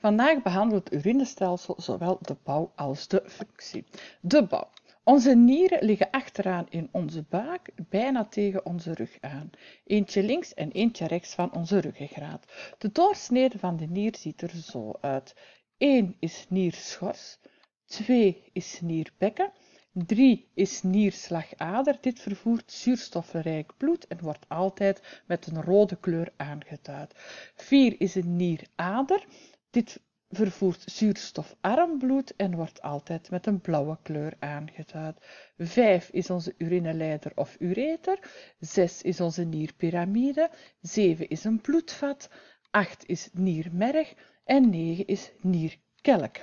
Vandaag behandelt het urinestelsel zowel de bouw als de functie. De bouw. Onze nieren liggen achteraan in onze buik, bijna tegen onze rug aan. Eentje links en eentje rechts van onze ruggengraat. De doorsnede van de nier ziet er zo uit. 1 is nierschors, 2 is nierbekken, 3 is nierslagader. Dit vervoert zuurstofrijk bloed en wordt altijd met een rode kleur aangeduid. 4 is een nierader. Dit vervoert zuurstofarm bloed en wordt altijd met een blauwe kleur aangeduid. 5 is onze urineleider of ureter, 6 is onze nierpyramide, 7 is een bloedvat, 8 is niermerg en 9 is nierkelk.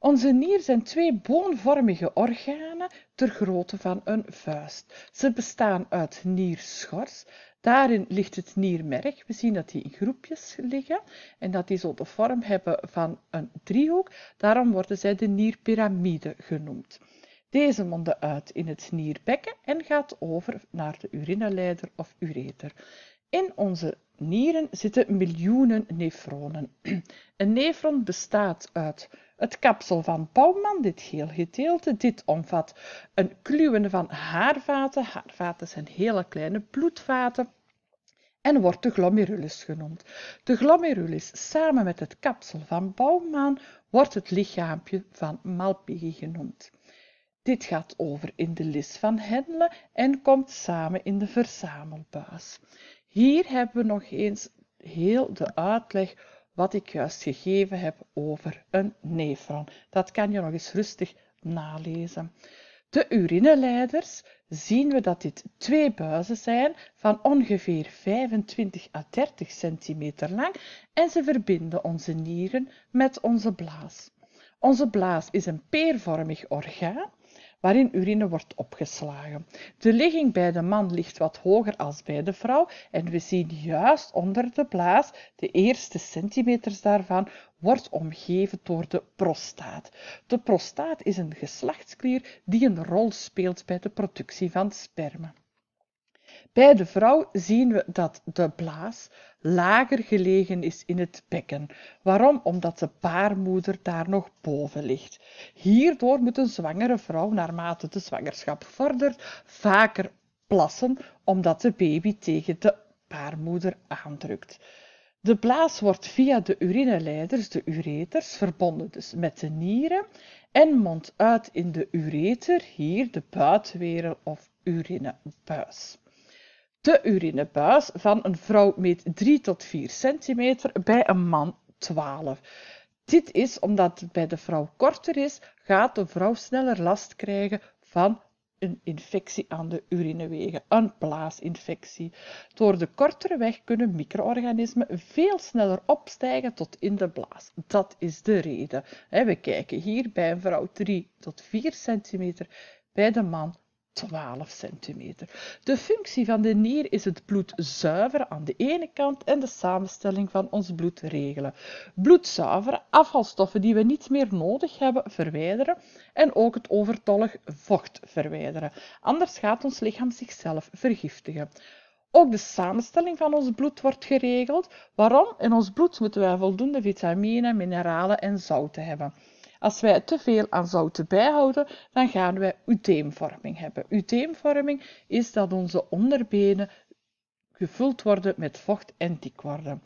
Onze nier zijn twee boonvormige organen ter grootte van een vuist. Ze bestaan uit nierschors. Daarin ligt het niermerg. We zien dat die in groepjes liggen en dat die zo de vorm hebben van een driehoek. Daarom worden zij de nierpyramide genoemd. Deze monden uit in het nierbekken en gaat over naar de urineleider of ureter. In onze nieren zitten miljoenen nefronen. Een nefron bestaat uit het kapsel van Bouwman, dit geel gedeelte, dit omvat een kluwen van haarvaten. Haarvaten zijn hele kleine bloedvaten en wordt de glomerulus genoemd. De glomerulus samen met het kapsel van Bouwman wordt het lichaampje van Malpighi genoemd. Dit gaat over in de lis van Henle en komt samen in de verzamelbuis. Hier hebben we nog eens heel de uitleg wat ik juist gegeven heb over een nefron, Dat kan je nog eens rustig nalezen. De urineleiders zien we dat dit twee buizen zijn van ongeveer 25 à 30 centimeter lang en ze verbinden onze nieren met onze blaas. Onze blaas is een peervormig orgaan waarin urine wordt opgeslagen. De ligging bij de man ligt wat hoger als bij de vrouw en we zien juist onder de blaas, de eerste centimeters daarvan, wordt omgeven door de prostaat. De prostaat is een geslachtsklier die een rol speelt bij de productie van sperma. Bij de vrouw zien we dat de blaas lager gelegen is in het bekken. Waarom? Omdat de baarmoeder daar nog boven ligt. Hierdoor moet een zwangere vrouw, naarmate de zwangerschap vordert, vaker plassen, omdat de baby tegen de baarmoeder aandrukt. De blaas wordt via de urineleiders, de ureters, verbonden dus met de nieren en mondt uit in de ureter, hier de buitenwerel of urinebuis de urinebuis van een vrouw meet 3 tot 4 centimeter, bij een man 12. Dit is omdat het bij de vrouw korter is, gaat de vrouw sneller last krijgen van een infectie aan de urinewegen, een blaasinfectie. Door de kortere weg kunnen micro-organismen veel sneller opstijgen tot in de blaas. Dat is de reden. We kijken hier bij een vrouw 3 tot 4 centimeter, bij de man 12 centimeter. De functie van de nier is het bloed zuiveren aan de ene kant en de samenstelling van ons bloed regelen. Bloed zuiveren, afvalstoffen die we niet meer nodig hebben verwijderen en ook het overtollig vocht verwijderen. Anders gaat ons lichaam zichzelf vergiftigen. Ook de samenstelling van ons bloed wordt geregeld. Waarom? In ons bloed moeten wij voldoende vitamine, mineralen en zouten hebben. Als wij te veel aan zouten bijhouden, dan gaan wij uteemvorming hebben. Uteemvorming is dat onze onderbenen gevuld worden met vocht en dik worden.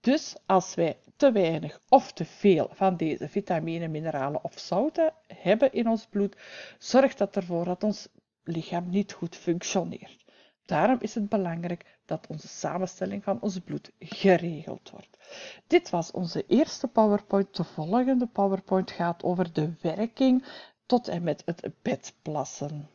Dus als wij te weinig of te veel van deze vitamine, mineralen of zouten hebben in ons bloed, zorgt dat ervoor dat ons lichaam niet goed functioneert. Daarom is het belangrijk dat onze samenstelling van ons bloed geregeld wordt. Dit was onze eerste PowerPoint. De volgende PowerPoint gaat over de werking tot en met het bedplassen.